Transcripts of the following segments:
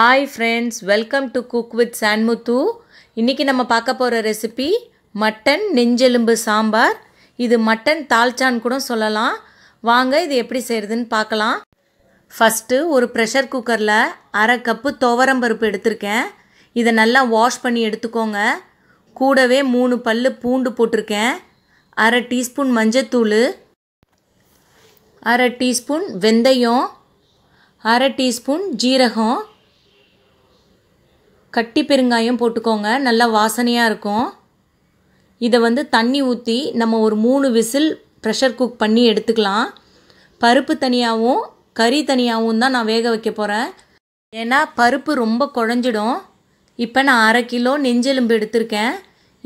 hi friends welcome to cook with Sanmuthu இன்றைக்கி நம்ம பார்க்க போகிற ரெசிபி மட்டன் நெஞ்செலும்பு சாம்பார் இது மட்டன் தால்ச்சான் கூட சொல்லலாம் வாங்க இது எப்படி செய்கிறதுன்னு பார்க்கலாம் ஃபஸ்ட்டு ஒரு ப்ரெஷர் குக்கரில் அரை கப்பு துவரம்பருப்பு எடுத்திருக்கேன் இதை நல்லா வாஷ் பண்ணி எடுத்துக்கோங்க கூடவே மூணு பல் பூண்டு போட்டிருக்கேன் அரை டீஸ்பூன் மஞ்சத்தூள் அரை டீஸ்பூன் வெந்தயம் அரை டீஸ்பூன் ஜீரகம் கட்டி பெருங்காயம் போட்டுக்கோங்க நல்லா வாசனையாக இருக்கும் இதை வந்து தண்ணி ஊற்றி நம்ம ஒரு மூணு விசில் ப்ரெஷர் குக் பண்ணி எடுத்துக்கலாம் பருப்பு தனியாகவும் கறி தனியாகவும் தான் நான் வேக வைக்க போகிறேன் ஏன்னா பருப்பு ரொம்ப குழஞ்சிடும் இப்போ நான் அரை கிலோ நெஞ்செலும்பு எடுத்திருக்கேன்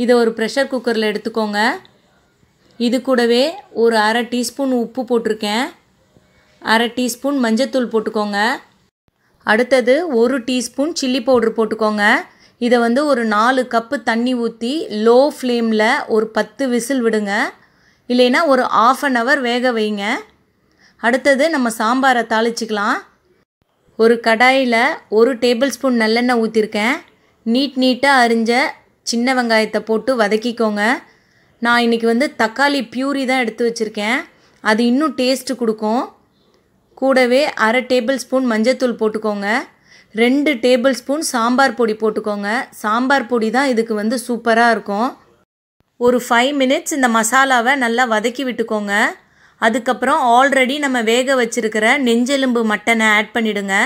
இதை ஒரு ப்ரெஷர் குக்கரில் எடுத்துக்கோங்க இது கூடவே ஒரு அரை டீஸ்பூன் உப்பு போட்டிருக்கேன் அரை டீஸ்பூன் மஞ்சத்தூள் போட்டுக்கோங்க அடுத்தது ஒரு டீஸ்பூன் சில்லி பவுட்ரு போட்டுக்கோங்க இதை வந்து ஒரு நாலு கப்பு தண்ணி ஊற்றி லோ ஃப்ளேமில் ஒரு பத்து விசில் விடுங்க இல்லைன்னா ஒரு ஆஃப் அன் ஹவர் வேக வைங்க அடுத்தது நம்ம சாம்பாரை தாளிச்சிக்கலாம் ஒரு கடாயில் ஒரு டேபிள் ஸ்பூன் நல்லெண்ணெய் ஊற்றிருக்கேன் நீட் நீட்டாக அரிஞ்ச சின்ன வெங்காயத்தை போட்டு வதக்கிக்கோங்க நான் இன்றைக்கி வந்து தக்காளி பியூரி தான் எடுத்து வச்சுருக்கேன் அது இன்னும் டேஸ்ட்டு கொடுக்கும் கூடவே அரை டேபிள் ஸ்பூன் மஞ்சத்தூள் போட்டுக்கோங்க ரெண்டு டேபிள் ஸ்பூன் சாம்பார் பொடி போட்டுக்கோங்க சாம்பார் பொடி தான் இதுக்கு வந்து சூப்பராக இருக்கும் ஒரு ஃபைவ் மினிட்ஸ் இந்த மசாலாவை நல்லா வதக்கி விட்டுக்கோங்க அதுக்கப்புறம் ஆல்ரெடி நம்ம வேக வச்சுருக்கிற நெஞ்செலும்பு மட்டனை ஆட் பண்ணிவிடுங்க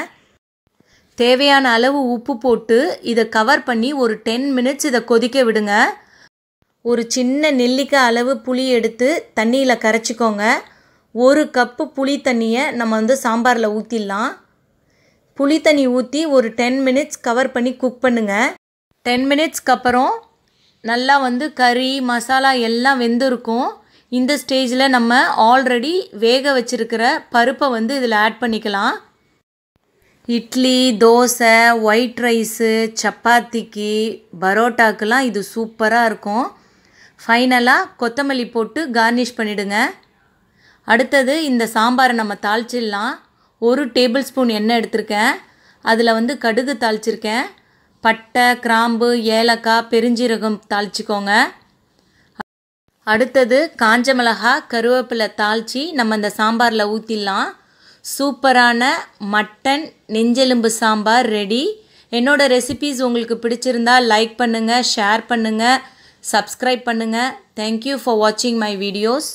தேவையான அளவு உப்பு போட்டு இதை கவர் பண்ணி ஒரு டென் மினிட்ஸ் இதை கொதிக்க விடுங்க ஒரு சின்ன நெல்லிக்காய் அளவு புளி எடுத்து தண்ணியில் கரைச்சிக்கோங்க ஒரு கப்பு புளி தண்ணியை நம்ம வந்து சாம்பாரில் ஊற்றிடலாம் புளி தண்ணி ஊற்றி ஒரு டென் மினிட்ஸ் கவர் பண்ணி குக் பண்ணுங்கள் டென் மினிட்ஸ்க்கு அப்புறம் நல்லா வந்து கறி மசாலா எல்லாம் வெந்திருக்கும் இந்த ஸ்டேஜில் நம்ம ஆல்ரெடி வேக வச்சுருக்கிற பருப்பை வந்து இதில் ஆட் பண்ணிக்கலாம் இட்லி தோசை ஒயிட் ரைஸு சப்பாத்திக்கு பரோட்டாக்கெலாம் இது சூப்பராக இருக்கும் ஃபைனலாக கொத்தமல்லி போட்டு கார்னிஷ் பண்ணிவிடுங்க அடுத்தது இந்த சாம்பாரை நம்ம தாளிச்சிடலாம் ஒரு டேபிள் ஸ்பூன் எண்ணெய் எடுத்திருக்கேன் அதில் வந்து கடுகு தாளிச்சிருக்கேன் பட்டை கிராம்பு ஏலக்காய் பெருஞ்சீரகம் தாளிச்சிக்கோங்க அடுத்தது காஞ்ச மிளகா கருவேப்பிலை தாளித்து நம்ம இந்த சாம்பாரில் ஊற்றிடலாம் சூப்பரான மட்டன் நெஞ்செலும்பு சாம்பார் ரெடி என்னோடய ரெசிபீஸ் உங்களுக்கு பிடிச்சிருந்தா லைக் பண்ணுங்கள் ஷேர் பண்ணுங்கள் சப்ஸ்கிரைப் பண்ணுங்கள் தேங்க்யூ ஃபார் வாட்சிங் மை வீடியோஸ்